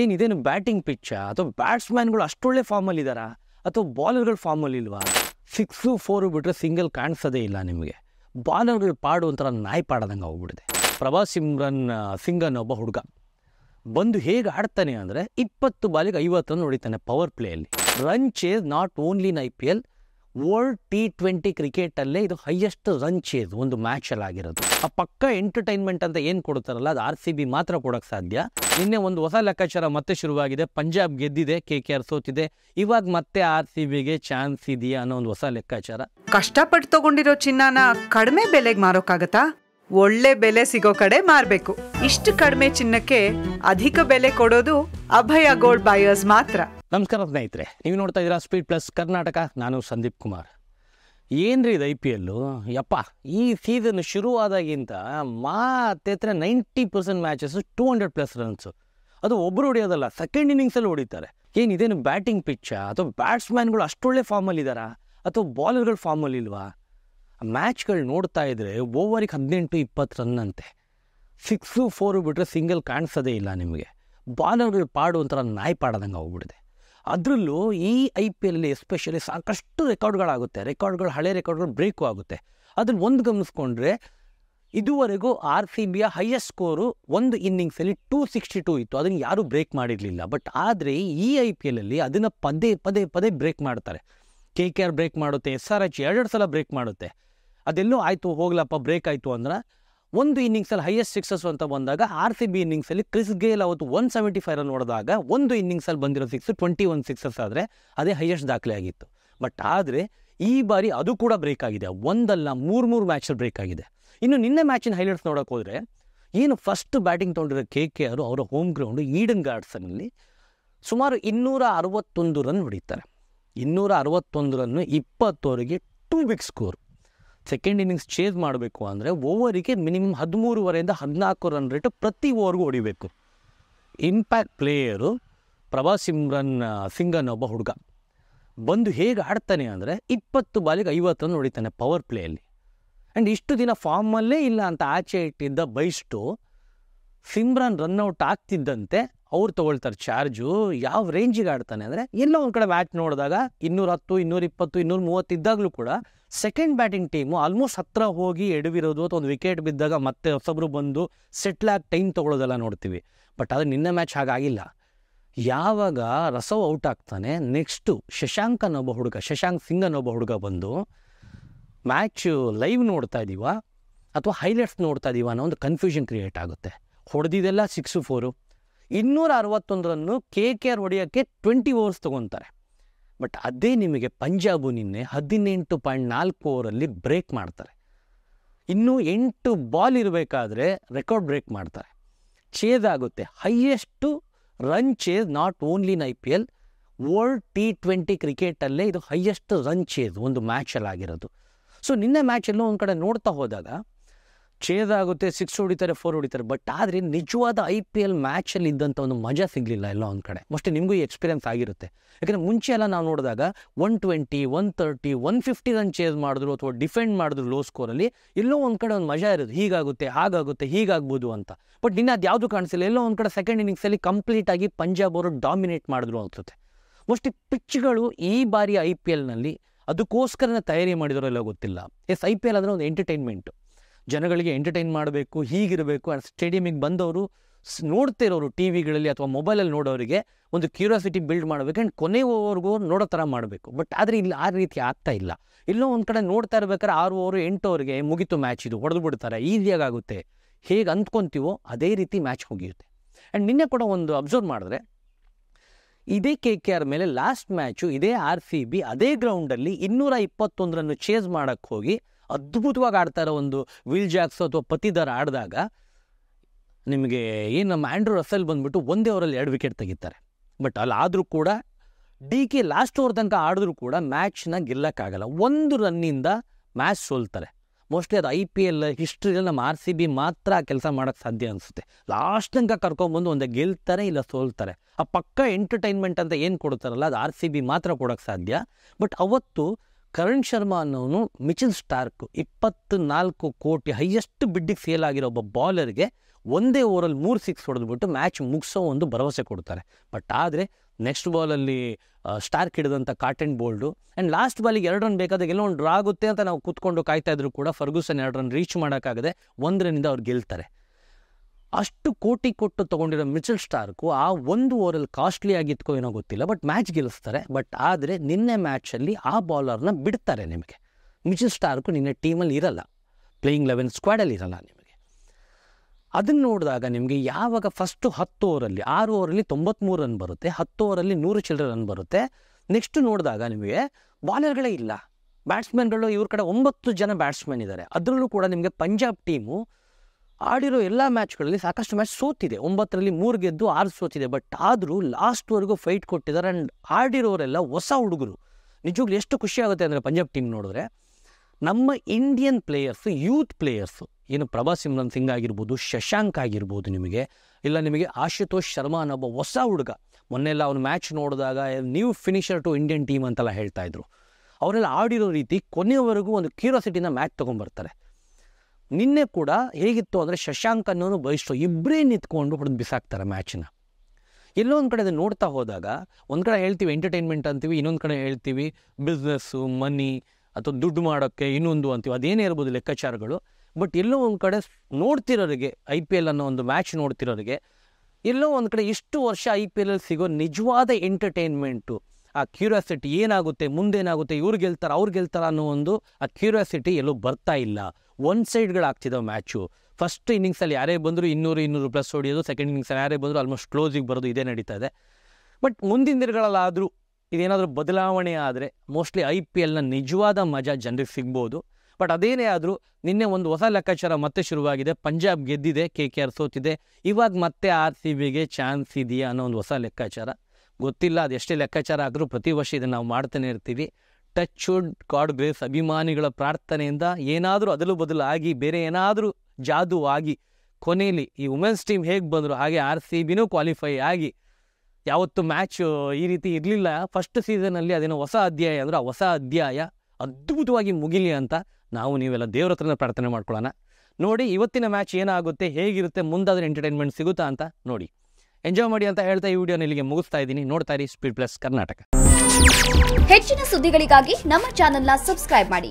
ಏನು ಇದೇನು ಬ್ಯಾಟಿಂಗ್ ಪಿಚ್ಚಾ ಅಥವಾ ಬ್ಯಾಟ್ಸ್ಮ್ಯಾನ್ಗಳು ಅಷ್ಟೊಳ್ಳೆ ಫಾರ್ಮಲ್ಲಿ ಇದ್ದಾರಾ ಅಥವಾ ಬಾಲರ್ಗಳು ಫಾರ್ಮಲ್ಲಿಲ್ವಾ ಇಲ್ವಾ ಸಿಕ್ಸು ಫೋರು ಬಿಟ್ಟರೆ ಸಿಂಗಲ್ ಕಾಣಿಸೋದೇ ಇಲ್ಲ ನಿಮಗೆ ಬಾಲರ್ಗಳು ಪಾಡು ಒಂಥರ ನಾಯಿ ಪಾಡದಂಗೆ ಹೋಗ್ಬಿಡಿದೆ ಪ್ರಭಾ ಸಿಮ್ರನ್ ಸಿಂಗ್ ಅನ್ನೋ ಒಬ್ಬ ಹುಡುಗ ಬಂದು ಹೇಗೆ ಆಡ್ತಾನೆ ಅಂದರೆ ಇಪ್ಪತ್ತು ಬಾಲಿಗೆ ಐವತ್ತು ರನ್ ಹೊಡಿತಾನೆ ಪವರ್ ಪ್ಲೇಯಲ್ಲಿ run chase not only in I P L world T twenty ಕ್ರಿಕೆಟಲ್ಲೇ ಇದು ಹೈಯೆಸ್ಟ್ ರನ್ ಚೇಸ್ ಒಂದು ಮ್ಯಾಚಲ್ಲಿ ಆಗಿರೋದು ಆ ಪಕ್ಕ ಎಂಟರ್ಟೈನ್ಮೆಂಟ್ ಅಂತ ಏನು ಕೊಡ್ತಾರಲ್ಲ ಅದು ಆರ್ ಸಿ ಬಿ ಮಾತ್ರ ಕೊಡೋಕೆ ಸಾಧ್ಯ ನಿನ್ನೆ ಒಂದು ಹೊಸ ಲೆಕ್ಕಾಚಾರ ಮತ್ತೆ ಶುರುವಾಗಿದೆ ಪಂಜಾಬ್ ಗೆದ್ದಿದೆ ಕೆ ಕೆ ಆರ್ ಸೋತಿದೆ ಇವಾಗ ಮತ್ತೆ ಆರ್ ಸಿ ಬಿಗೆ ಚಾನ್ಸ್ ಇದೆಯಾ ಅನ್ನೋ ಒಂದು ಹೊಸ ಲೆಕ್ಕಾಚಾರ ಕಷ್ಟಪಟ್ಟು ತಗೊಂಡಿರೋ ಚಿನ್ನನ ಕಡಿಮೆ ಬೆಲೆಗೆ ಮಾರೋಕ್ಕಾಗತ್ತಾ ಒಳ್ಳೆ ಬೆಲೆ ಸಿಗೋ ಕಡೆ ಮಾರಬೇಕು ಇಷ್ಟು ಕಡಿಮೆ ಚಿನ್ನಕ್ಕೆ ಅಧಿಕ ಬೆಲೆ ಕೊಡೋದು ಅಭಯ ಗೋಲ್ಡ್ ಬಾಯರ್ಸ್ ಮಾತ್ರ ನಮಸ್ಕಾರ ಸ್ನೇಹಿತರೆ ನೀವು ನೋಡ್ತಾ ಇದ್ದೀರಾ ಸ್ಪೀಡ್ ಪ್ಲಸ್ ಕರ್ನಾಟಕ ನಾನು ಸಂದೀಪ್ ಕುಮಾರ್ ಏನ್ರಿ ಇದು ಐ ಪಿ ಎಲ್ಲು ಯಪ್ಪ ಈ ಸೀಸನ್ ಶುರುವಾದಾಗಿಂತ ಮಾತೇತ್ರೆ ninety percent matches two hundred plus runs ಅದು ಒಬ್ಬರು ಹೊಡೆಯೋದಲ್ಲ ಸೆಕೆಂಡ್ ಇನ್ನಿಂಗ್ಸಲ್ಲಿ ಹೊಡಿತಾರೆ ಏನಿದೇನು ಬ್ಯಾಟಿಂಗ್ ಪಿಚ್ಚಾ ಅಥವಾ ಬ್ಯಾಟ್ಸ್ಮ್ಯಾನ್ಗಳು ಅಷ್ಟೊಳ್ಳೆ ಫಾರ್ಮಲ್ಲಿದ್ದಾರಾ ಅಥವಾ ಬಾಲರ್ಗಳು ಫಾರ್ಮಲ್ಲಿಲ್ವಾ ಮ್ಯಾಚ್ಗಳು ನೋಡ್ತಾ ಇದ್ದರೆ ಓವರಿಗೆ ಹದಿನೆಂಟು ಇಪ್ಪತ್ತು ರನ್ ಅಂತೆ ಸಿಕ್ಸು ಫೋರು ಬಿಟ್ಟರೆ ಸಿಂಗಲ್ ಕಾಣಿಸೋದೇ ಇಲ್ಲ ನಿಮಗೆ ಬಾಲರ್ಗಳು ಪಾಡು ಒಂಥರ ನಾಯಿ ಪಾಡೋದಂಗೆ ಹೋಗ್ಬಿಡಿದೆ ಅದರಲ್ಲೂ ಈ ಐ ಪಿ ಎಲ್ಲಿ ಎಸ್ಪೆಷಲಿ ಸಾಕಷ್ಟು ರೆಕಾರ್ಡ್ಗಳಾಗುತ್ತೆ ರೆಕಾರ್ಡ್ಗಳು ಹಳೆ ರೆಕಾರ್ಡ್ಗಳು ಬ್ರೇಕು ಆಗುತ್ತೆ ಅದನ್ನು ಒಂದು ಗಮನಿಸ್ಕೊಂಡ್ರೆ ಇದುವರೆಗೂ ಆರ್ ಸಿ ಬಿಯ ಹೈಯೆಸ್ಟ್ ಸ್ಕೋರು ಒಂದು ಇನ್ನಿಂಗ್ಸಲ್ಲಿ ಟೂ ಸಿಕ್ಸ್ಟಿ ಟೂ ಇತ್ತು ಅದನ್ನು ಯಾರೂ ಬ್ರೇಕ್ ಮಾಡಿರಲಿಲ್ಲ ಬಟ್ ಆದರೆ ಈ ಐ ಪಿ ಎಲ್ಲಲ್ಲಿ ಅದನ್ನು ಪದೇ ಪದೇ ಪದೇ ಬ್ರೇಕ್ ಮಾಡ್ತಾರೆ ಕೆ ಕೆ ಆರ್ ಬ್ರೇಕ್ ಮಾಡುತ್ತೆ ಎಸ್ ಆರ್ ಎಚ್ ಎರಡೆರಡು ಸಲ ಬ್ರೇಕ್ ಮಾಡುತ್ತೆ ಅದೆಲ್ಲೂ ಆಯಿತು ಹೋಗ್ಲಪ್ಪ ಬ್ರೇಕ್ ಆಯಿತು ಅಂದ್ರೆ ಒಂದು ಇನ್ನಿಂಗ್ಸಲ್ಲಿ ಹೈಯೆಸ್ಟ್ ಸಿಕ್ಸಸ್ ಅಂತ ಬಂದಾಗ ಆರ್ ಸಿ ಬಿ ಇನ್ನಿಂಗ್ಸಲ್ಲಿ ಕ್ರಿಸ್ ಗೇಲ್ ಅವತ್ತು ಒನ್ ಸೆವೆಂಟಿ ಫೈವ್ ರನ್ ಹೊಡೆದಾಗ ಒಂದು ಇನ್ನಿಂಗ್ಸಲ್ಲಿ ಬಂದಿರೋ ಸಿಕ್ಸ್ ಟ್ವೆಂಟಿ ಒನ್ ಸಿಕ್ಸಸ್ ಆದರೆ ಅದೇ ಹೈಯೆಸ್ಟ್ ದಾಖಲೆ ಆಗಿತ್ತು ಬಟ್ ಆದರೆ ಈ ಬಾರಿ ಅದು ಕೂಡ ಬ್ರೇಕ್ ಆಗಿದೆ ಒಂದಲ್ಲ ಮೂರು ಮೂರು ಮ್ಯಾಚಲ್ಲಿ ಬ್ರೇಕ್ ಆಗಿದೆ ಇನ್ನು ನಿನ್ನೆ ಮ್ಯಾಚಿನ ಹೈಲೈಟ್ಸ್ ನೋಡೋಕೆ ಹೋದರೆ ಏನು ಫಸ್ಟ್ ಬ್ಯಾಟಿಂಗ್ ತೊಗೊಂಡಿರೋ ಕೆ ಕೆ ಆರ್ ಅವರ ಹೋಮ್ ಗ್ರೌಂಡ್ ಈಡನ್ ಗಾರ್ಡ್ಸನಲ್ಲಿ ಸುಮಾರು ಇನ್ನೂರ ಅರವತ್ತೊಂದು ರನ್ ಹೊಡೀತಾರೆ ಇನ್ನೂರ ಅರವತ್ತೊಂದು ರನ್ನು ಇಪ್ಪತ್ತೋರಿಗೆ two big score second innings chase ಮಾಡಬೇಕು ಅಂದರೆ ಓವರಿಗೆ ಮಿನಿಮಮ್ ಹದಿಮೂರುವರೆಯಿಂದ ಹದಿನಾಲ್ಕು ರನ್ ರೇಟ್ ಪ್ರತಿ ಓವರ್ಗೂ ಹೊಡಿಬೇಕು impact player Prabhsimran Singh ಅನ್ನೋ ಒಬ್ಬ ಹುಡುಗ ಬಂದು ಹೇಗೆ ಆಡ್ತಾನೆ ಅಂದರೆ ಇಪ್ಪತ್ತು ಬಾಲಿಗೆ ಐವತ್ತು ರನ್ ಹೊಡಿತಾನೆ ಪವರ್ ಪ್ಲೇಯಲ್ಲಿ ಆ್ಯಂಡ್ ಇಷ್ಟು ದಿನ ಫಾರ್ಮಲ್ಲೇ ಇಲ್ಲ ಅಂತ ಆಚೆ ಇಟ್ಟಿದ್ದ ಬೈಸ್ಟು ರನ್ ರನ್ಔಟ್ ಆಗ್ತಿದ್ದಂತೆ ಅವ್ರು ತೊಗೊಳ್ತಾರೆ ಚಾರ್ಜು ಯಾವ ರೇಂಜಿಗೆ ಆಡ್ತಾನೆ ಅಂದರೆ ಎಲ್ಲೋ ಒಂದು ಕಡೆ ಮ್ಯಾಚ್ ನೋಡಿದಾಗ ಇನ್ನೂರ ಹತ್ತು ಇನ್ನೂರ ಇಪ್ಪತ್ತು ಇನ್ನೂರ ಮೂವತ್ತು ಇದ್ದಾಗಲೂ ಕೂಡ ಸೆಕೆಂಡ್ ಬ್ಯಾಟಿಂಗ್ ಟೀಮು ಆಲ್ಮೋಸ್ಟ್ ಹತ್ರ ಹೋಗಿ ಎಡವಿರೋದು ಅಥವಾ ಒಂದು ವಿಕೆಟ್ ಬಿದ್ದಾಗ ಮತ್ತೆ ಹೊಸಬ್ರು ಬಂದು ಸೆಟ್ಲಾಗಿ ಟೈಮ್ ತೊಗೊಳೋದೆಲ್ಲ ನೋಡ್ತೀವಿ ಬಟ್ ಆದರೆ ನಿನ್ನೆ ಮ್ಯಾಚ್ ಹಾಗಾಗಿಲ್ಲ ಯಾವಾಗ ರಸವ್ ಔಟ್ ಆಗ್ತಾನೆ ನೆಕ್ಸ್ಟು ಶಶಾಂಕ್ ಒಬ್ಬ ಹುಡುಗ ಶಶಾಂಕ್ ಸಿಂಗ್ ಒಬ್ಬ ಹುಡುಗ ಬಂದು ಮ್ಯಾಚು ಲೈವ್ ನೋಡ್ತಾ ಇದ್ದೀವ ಅಥವಾ ಹೈಲೈಟ್ಸ್ ನೋಡ್ತಾ ಇದ್ದೀವ ಅನ್ನೋ ಒಂದು ಕನ್ಫ್ಯೂಷನ್ ಕ್ರಿಯೇಟ್ ಆಗುತ್ತೆ ಹೊಡೆದಿದೆಲ್ಲ ಸಿಕ್ಸು ಫೋರು ಇನ್ನೂರ ಅರವತ್ತೊಂದರನ್ನು ಕೆ ಕೆ ಆರ್ ಹೊಡೆಯೋಕ್ಕೆ ಟ್ವೆಂಟಿ ಓವರ್ಸ್ ತೊಗೊತಾರೆ ಬಟ್ ಅದೇ ನಿಮಗೆ ಪಂಜಾಬು ನಿನ್ನೆ ಹದಿನೆಂಟು ಪಾಯಿಂಟ್ ನಾಲ್ಕು ಓವರಲ್ಲಿ ಬ್ರೇಕ್ ಮಾಡ್ತಾರೆ ಇನ್ನೂ ಎಂಟು ಬಾಲ್ ಇರಬೇಕಾದ್ರೆ ರೆಕಾರ್ಡ್ ಬ್ರೇಕ್ ಮಾಡ್ತಾರೆ ಆಗುತ್ತೆ highest run chased not only in I P L world T twenty ಕ್ರಿಕೆಟಲ್ಲೇ ಇದು ಹೈಯೆಸ್ಟ್ ರನ್ ಚೇದ್ ಒಂದು ಮ್ಯಾಚಲ್ಲಿ ಆಗಿರೋದು ಸೊ ನಿನ್ನೆ ಮ್ಯಾಚಲ್ಲೂ ಒಂದು ಕಡೆ ನೋಡ್ತಾ ಹೋದಾಗ ಛೇದ ಆಗುತ್ತೆ ಸಿಕ್ಸ್ ಹೊಡಿತಾರೆ ಫೋರ್ ಹೊಡಿತಾರೆ ಬಟ್ ಆದರೆ ನಿಜವಾದ ಐ ಪಿ ಎಲ್ ಮ್ಯಾಚಲ್ಲಿ ಇದ್ದಂಥ ಒಂದು ಮಜಾ ಸಿಗಲಿಲ್ಲ ಎಲ್ಲ ಒಂದು ಕಡೆ ಅಷ್ಟೇ ನಿಮಗೂ ಈ ಎಕ್ಸ್ಪೀರಿಯನ್ಸ್ ಆಗಿರುತ್ತೆ ಯಾಕಂದರೆ ಮುಂಚೆ ಎಲ್ಲ ನಾವು ನೋಡಿದಾಗ one twenty one thirty one fifty run chase ಮಾಡಿದ್ರು ಅಥವಾ ಡಿಫೆಂಡ್ ಮಾಡಿದ್ರು ಲೋ ಸ್ಕೋರಲ್ಲಿ ಎಲ್ಲೋ ಒಂದು ಕಡೆ ಒಂದು ಮಜಾ ಇರೋದು ಹೀಗಾಗುತ್ತೆ ಹಾಗಾಗುತ್ತೆ ಹೀಗಾಗ್ಬೋದು ಅಂತ ಬಟ್ ನಿನ್ನ ಅದು ಯಾವುದು ಕಾಣಿಸಿಲ್ಲ ಎಲ್ಲೋ ಒಂದು ಕಡೆ ಸೆಕೆಂಡ್ ಇನ್ನಿಂಗ್ಸಲ್ಲಿ ಆಗಿ ಪಂಜಾಬ್ ಅವರು ಡಾಮಿನೇಟ್ ಮಾಡಿದ್ರು ಅನ್ಸುತ್ತೆ ಮೋಸ್ಟ್ ಪಿಚ್ಗಳು ಈ ಬಾರಿ ಐ ಪಿ ಎಲ್ನಲ್ಲಿ ಅದಕ್ಕೋಸ್ಕರನೇ ತಯಾರಿ ಮಾಡಿದರೋ ಗೊತ್ತಿಲ್ಲ ಎಸ್ ಐ ಪಿ ಎಲ್ ಅಂದರೆ ಒಂದು ಎಂಟರ್ಟೈನ್ಮೆಂಟು ಜನಗಳಿಗೆ ಎಂಟರ್ಟೈನ್ ಮಾಡಬೇಕು ಹೀಗಿರಬೇಕು ಆ ಸ್ಟೇಡಿಯಮಿಗೆ ಬಂದವರು ನೋಡ್ತಿರೋರು ಟಿ ವಿಗಳಲ್ಲಿ ಅಥವಾ ಮೊಬೈಲಲ್ಲಿ ನೋಡೋರಿಗೆ ಒಂದು ಕ್ಯೂರಿಯಾಸಿಟಿ ಬಿಲ್ಡ್ ಮಾಡಬೇಕು ಆ್ಯಂಡ್ ಕೊನೆ ಓವರ್ಗೂ ನೋಡೋ ಥರ ಮಾಡಬೇಕು ಬಟ್ ಆದರೆ ಇಲ್ಲಿ ಆ ರೀತಿ ಆಗ್ತಾ ಇಲ್ಲ ಇಲ್ಲೋ ಒಂದು ಕಡೆ ನೋಡ್ತಾ ಇರ್ಬೇಕಾದ್ರೆ ಆರು ಓವರು ಎಂಟು ಓವರ್ಗೆ ಮುಗಿತು ಮ್ಯಾಚ್ ಇದು ಹೊಡೆದು ಬಿಡ್ತಾರೆ ಈಸಿಯಾಗಿ ಆಗುತ್ತೆ ಹೇಗೆ ಅಂದ್ಕೊತೀವೋ ಅದೇ ರೀತಿ ಮ್ಯಾಚ್ ಮುಗಿಯುತ್ತೆ ಆ್ಯಂಡ್ ನಿನ್ನೆ ಕೂಡ ಒಂದು ಅಬ್ಸರ್ವ್ ಮಾಡಿದ್ರೆ ಇದೇ ಕೆ ಕೆ ಆರ್ ಮೇಲೆ ಲಾಸ್ಟ್ ಮ್ಯಾಚು ಇದೇ ಆರ್ ಸಿ ಬಿ ಅದೇ ಗ್ರೌಂಡಲ್ಲಿ ಇನ್ನೂರ ಇಪ್ಪತ್ತೊಂದರನ್ನು ಚೇಸ್ ಮಾಡೋಕ್ಕೆ ಹೋಗಿ ಅದ್ಭುತವಾಗಿ ಆಡ್ತಾರೆ ಒಂದು ವಿಲ್ ಜಾಕ್ಸ್ ಅಥವಾ ಪತಿದಾರ್ ಆಡಿದಾಗ ನಿಮಗೆ ಏನು ನಮ್ಮ ಆ್ಯಂಡ್ರೂ ರಸಲ್ ಬಂದ್ಬಿಟ್ಟು ಒಂದೇ ಓವರಲ್ಲಿ ಎರಡು ವಿಕೆಟ್ ತೆಗಿತಾರೆ ಬಟ್ ಅಲ್ಲಿ ಆದರೂ ಕೂಡ ಡಿ ಕೆ ಲಾಸ್ಟ್ ಓವರ್ ತನಕ ಆಡಿದ್ರೂ ಕೂಡ ಮ್ಯಾಚ್ನ ಗೆಲ್ಲಕ್ಕಾಗಲ್ಲ ಒಂದು ರನ್ನಿಂದ ಮ್ಯಾಚ್ ಸೋಲ್ತಾರೆ ಮೋಸ್ಟ್ಲಿ ಅದು ಐ ಪಿ ಎಲ್ ಹಿಸ್ಟ್ರಿಯಲ್ಲಿ ನಮ್ಮ ಆರ್ ಸಿ ಬಿ ಮಾತ್ರ ಕೆಲಸ ಮಾಡೋಕ್ಕೆ ಸಾಧ್ಯ ಅನಿಸುತ್ತೆ ಲಾಸ್ಟ್ ತನಕ ಕರ್ಕೊಂಬಂದು ಒಂದು ಗೆಲ್ತಾರೆ ಇಲ್ಲ ಸೋಲ್ತಾರೆ ಆ ಪಕ್ಕ ಎಂಟರ್ಟೈನ್ಮೆಂಟ್ ಅಂತ ಏನು ಕೊಡ್ತಾರಲ್ಲ ಅದು ಆರ್ ಸಿ ಬಿ ಮಾತ್ರ ಕೊಡೋಕ್ಕೆ ಸಾಧ್ಯ ಬಟ್ ಅವತ್ತು ಕರಣ್ ಶರ್ಮಾ ಅನ್ನೋನು ಮಿಚಿನ್ ಸ್ಟಾರ್ಕ್ ನಾಲ್ಕು ಕೋಟಿ ಹೈಯೆಸ್ಟ್ ಬಿಡ್ಡಿಗೆ ಫೇಲ್ ಆಗಿರೋ ಒಬ್ಬ ಬಾಲರ್ಗೆ ಒಂದೇ ಓವರಲ್ಲಿ ಮೂರು ಸಿಕ್ಸ್ ಹೊಡೆದ್ಬಿಟ್ಟು ಮ್ಯಾಚ್ ಮುಗಿಸೋ ಒಂದು ಭರವಸೆ ಕೊಡ್ತಾರೆ ಬಟ್ ಆದರೆ ನೆಕ್ಸ್ಟ್ ಬಾಲಲ್ಲಿ ಸ್ಟಾರ್ಕ್ ಹಿಡಿದಂಥ ಕಾಟನ್ ಬೋಲ್ಡು ಆ್ಯಂಡ್ ಲಾಸ್ಟ್ ಬಾಲಿಗೆ ಎರಡು ರನ್ ಬೇಕಾದಾಗ ಎಲ್ಲೋ ಒಂದು ಡ್ರಾ ಆಗುತ್ತೆ ಅಂತ ನಾವು ಕೂತ್ಕೊಂಡು ಕಾಯ್ತಾ ಇದ್ರು ಕೂಡ ಫರ್ಗೂಸನ್ ಎರಡು ರನ್ ರೀಚ್ ಮಾಡೋಕ್ಕಾಗದೆ ಒಂದು ರನ್ನಿಂದ ಅವ್ರು ಗೆಲ್ತಾರೆ ಅಷ್ಟು ಕೋಟಿ ಕೊಟ್ಟು ತೊಗೊಂಡಿರೋ ಮಿಚಲ್ ಸ್ಟಾರ್ಕು ಆ ಒಂದು ಓವರಲ್ಲಿ ಕಾಸ್ಟ್ಲಿ ಆಗಿದ್ಕೋ ಏನೋ ಗೊತ್ತಿಲ್ಲ ಬಟ್ ಮ್ಯಾಚ್ ಗೆಲ್ಲಿಸ್ತಾರೆ ಬಟ್ ಆದರೆ ನಿನ್ನೆ ಮ್ಯಾಚಲ್ಲಿ ಆ ಬಾಲರ್ನ ಬಿಡ್ತಾರೆ ನಿಮಗೆ ಮಿಚಲ್ ಸ್ಟಾರ್ಕು ನಿನ್ನೆ ಟೀಮಲ್ಲಿ ಇರಲ್ಲ ಪ್ಲೇಯಿಂಗ್ ಲೆವೆನ್ ಸ್ಕ್ವಾಡಲ್ಲಿ ಇರಲ್ಲ ನಿಮಗೆ ಅದನ್ನು ನೋಡಿದಾಗ ನಿಮಗೆ ಯಾವಾಗ ಫಸ್ಟು ಹತ್ತು ಓವರಲ್ಲಿ ಆರು ಓವರಲ್ಲಿ ತೊಂಬತ್ತ್ಮೂರು ರನ್ ಬರುತ್ತೆ ಹತ್ತು ಓವರಲ್ಲಿ ನೂರು ಚಿಲ್ಲರೆ ರನ್ ಬರುತ್ತೆ ನೆಕ್ಸ್ಟ್ ನೋಡಿದಾಗ ನಿಮಗೆ ಬಾಲರ್ಗಳೇ ಇಲ್ಲ ಬ್ಯಾಟ್ಸ್ಮನ್ಗಳು ಇವ್ರ ಕಡೆ ಒಂಬತ್ತು ಜನ ಬ್ಯಾಟ್ಸ್ಮನ್ ಇದ್ದಾರೆ ಅದರಲ್ಲೂ ಕೂಡ ನಿಮಗೆ ಪಂಜಾಬ್ ಟೀಮು ಆಡಿರೋ ಎಲ್ಲ ಮ್ಯಾಚ್ಗಳಲ್ಲಿ ಸಾಕಷ್ಟು ಮ್ಯಾಚ್ ಸೋತಿದೆ ಒಂಬತ್ತರಲ್ಲಿ ಮೂರು ಗೆದ್ದು ಆರು ಸೋತಿದೆ ಬಟ್ ಆದರೂ ಲಾಸ್ಟ್ವರೆಗೂ ಫೈಟ್ ಕೊಟ್ಟಿದ್ದಾರೆ ಆ್ಯಂಡ್ ಆಡಿರೋರೆಲ್ಲ ಹೊಸ ಹುಡುಗರು ನಿಜವಾಗ್ಲೂ ಎಷ್ಟು ಖುಷಿ ಆಗುತ್ತೆ ಅಂದರೆ ಪಂಜಾಬ್ ಟೀಮ್ ನೋಡಿದ್ರೆ ನಮ್ಮ ಇಂಡಿಯನ್ ಪ್ಲೇಯರ್ಸ್ ಯೂತ್ ಪ್ಲೇಯರ್ಸ್ ಏನು ಪ್ರಭಾ ಸಿಮ್ರನ್ ಸಿಂಗ್ ಆಗಿರ್ಬೋದು ಶಶಾಂಕ್ ಆಗಿರ್ಬೋದು ನಿಮಗೆ ಇಲ್ಲ ನಿಮಗೆ ಆಶುತೋಷ್ ಶರ್ಮಾ ಒಬ್ಬ ಹೊಸ ಹುಡುಗ ಮೊನ್ನೆಲ್ಲ ಅವನು ಮ್ಯಾಚ್ ನೋಡಿದಾಗ new finisher to Indian team ಅಂತೆಲ್ಲ ಹೇಳ್ತಾ ಇದ್ರು ಅವರೆಲ್ಲ ಆಡಿರೋ ರೀತಿ ಕೊನೆಯವರೆಗೂ ಒಂದು ಕ್ಯೂರಿಯಾಸಿಟಿನ ಮ್ಯಾಚ್ ತೊಗೊಂಬರ್ತಾರೆ ನಿನ್ನೆ ಕೂಡ ಹೇಗಿತ್ತು ಅಂದರೆ ಶಶಾಂಕ್ ಅನ್ನೋನು ಬಹಿಷ್ಠ ಇಬ್ಬರೇ ನಿಂತ್ಕೊಂಡು ಹೊಡೆದು ಬಿಸಾಕ್ತಾರೆ ಮ್ಯಾಚನ್ನ ಎಲ್ಲೋ ಒಂದು ಕಡೆ ಅದನ್ನು ನೋಡ್ತಾ ಹೋದಾಗ ಒಂದು ಕಡೆ ಹೇಳ್ತೀವಿ ಎಂಟರ್ಟೈನ್ಮೆಂಟ್ ಅಂತೀವಿ ಇನ್ನೊಂದು ಕಡೆ ಹೇಳ್ತೀವಿ ಬಿಸ್ನೆಸ್ಸು ಮನಿ ಅಥವಾ ದುಡ್ಡು ಮಾಡೋಕ್ಕೆ ಇನ್ನೊಂದು ಅಂತೀವಿ ಅದೇನೇ ಇರ್ಬೋದು ಲೆಕ್ಕಾಚಾರಗಳು ಬಟ್ ಎಲ್ಲೋ ಒಂದು ಕಡೆ ನೋಡ್ತಿರೋರಿಗೆ ಐ ಪಿ ಎಲ್ ಅನ್ನೋ ಒಂದು ಮ್ಯಾಚ್ ನೋಡ್ತಿರೋರಿಗೆ ಎಲ್ಲೋ ಒಂದು ಕಡೆ ಇಷ್ಟು ವರ್ಷ ಐ ಪಿ ಎಲ್ ಸಿಗೋ ನಿಜವಾದ ಎಂಟರ್ಟೈನ್ಮೆಂಟು ಆ ಕ್ಯೂರಿಯಾಸಿಟಿ ಏನಾಗುತ್ತೆ ಮುಂದೇನಾಗುತ್ತೆ ಇವ್ರು ಗೆಲ್ತಾರ ಅವ್ರು ಗೆಲ್ತಾರ ಅನ್ನೋ ಒಂದು ಆ ಕ್ಯೂರಿಯಾಸಿಟಿ ಎಲ್ಲೋ ಬರ್ತಾ ಇಲ್ಲ ಒನ್ ಸೈಡ್ಗಳಾಗ್ತಿದ್ದಾವೆ ಮ್ಯಾಚು ಫಸ್ಟ್ ಇನ್ನಿಂಗ್ಸಲ್ಲಿ ಯಾರೇ ಬಂದರೂ ಇನ್ನೂರು ಇನ್ನೂರು ಪ್ಲಸ್ ಹೊಡಿಯೋದು ಸೆಕೆಂಡ್ ಇನ್ನಿಂಗ್ಸಲ್ಲಿ ಯಾರೇ ಬಂದರೂ ಆಲ್ಮೋಸ್ಟ್ ಕ್ಲೋಸಿಗೆ ಬರೋದು ಇದೇ ನಡೀತಾ ಇದೆ ಬಟ್ ಮುಂದಿನ ದಿನಗಳಲ್ಲಾದರೂ ಇದೇನಾದರೂ ಬದಲಾವಣೆ ಆದರೆ ಮೋಸ್ಟ್ಲಿ ಐ ಪಿ ಎಲ್ನ ನಿಜವಾದ ಮಜಾ ಜನರಿಗೆ ಸಿಗ್ಬೋದು ಬಟ್ ಅದೇನೇ ಆದರೂ ನಿನ್ನೆ ಒಂದು ಹೊಸ ಲೆಕ್ಕಾಚಾರ ಮತ್ತೆ ಶುರುವಾಗಿದೆ ಪಂಜಾಬ್ ಗೆದ್ದಿದೆ ಕೆ ಕೆ ಆರ್ ಸೋತಿದೆ ಇವಾಗ ಮತ್ತೆ ಆರ್ ಸಿ ಬಿಗೆ ಚಾನ್ಸ್ ಇದೆಯಾ ಅನ್ನೋ ಒಂದು ಹೊಸ ಲೆಕ್ಕಾಚಾರ ಗೊತ್ತಿಲ್ಲ ಅದು ಎಷ್ಟೇ ಲೆಕ್ಕಾಚಾರ ಆದರೂ ಪ್ರತಿ ವರ್ಷ ಇದನ್ನು ನಾವು ಮಾಡ್ತಾನೆ ಇರ್ತೀವಿ ಟಚ್ ವುಡ್ ಗಾಡ್ ಗ್ರೇಸ್ ಅಭಿಮಾನಿಗಳ ಪ್ರಾರ್ಥನೆಯಿಂದ ಏನಾದರೂ ಅದಲು ಬದಲು ಆಗಿ ಬೇರೆ ಏನಾದರೂ ಜಾದು ಆಗಿ ಕೊನೆಯಲ್ಲಿ ಈ ವುಮೆನ್ಸ್ ಟೀಮ್ ಹೇಗೆ ಬಂದರು ಹಾಗೆ ಆರ್ ಸಿ ಬಿನೂ ಕ್ವಾಲಿಫೈ ಆಗಿ ಯಾವತ್ತು ಮ್ಯಾಚ್ ಈ ರೀತಿ ಇರಲಿಲ್ಲ ಫಸ್ಟ್ ಸೀಸನಲ್ಲಿ ಅದೇನೋ ಹೊಸ ಅಧ್ಯಾಯ ಅಂದರೆ ಆ ಹೊಸ ಅಧ್ಯಾಯ ಅದ್ಭುತವಾಗಿ ಮುಗಿಲಿ ಅಂತ ನಾವು ನೀವೆಲ್ಲ ದೇವ್ರ ಹತ್ರನೇ ಪ್ರಾರ್ಥನೆ ಮಾಡ್ಕೊಳ್ಳೋಣ ನೋಡಿ ಇವತ್ತಿನ ಮ್ಯಾಚ್ ಏನಾಗುತ್ತೆ ಹೇಗಿರುತ್ತೆ ಮುಂದಾದರೆ ಎಂಟರ್ಟೈನ್ಮೆಂಟ್ ಸಿಗುತ್ತಾ ಅಂತ ನೋಡಿ ಎಂಜಾಯ್ ಮಾಡಿ ಅಂತ ಹೇಳ್ತಾ ಈ ವಿಡಿಯೋನ ಇಲ್ಲಿಗೆ ಮುಗಿಸ್ತಾ ಇದ್ದೀನಿ ನೋಡ್ತಾ ಇರಿ ಸ್ಪೀಡ್ ಪ್ಲಸ್ ಕರ್ನಾಟಕ ಹೆಚ್ಚಿನ ಸುದ್ದಿಗಳಿಗಾಗಿ ನಮ್ಮ ಚಾನೆಲ್ನ ಸಬ್ಸ್ಕ್ರೈಬ್ ಮಾಡಿ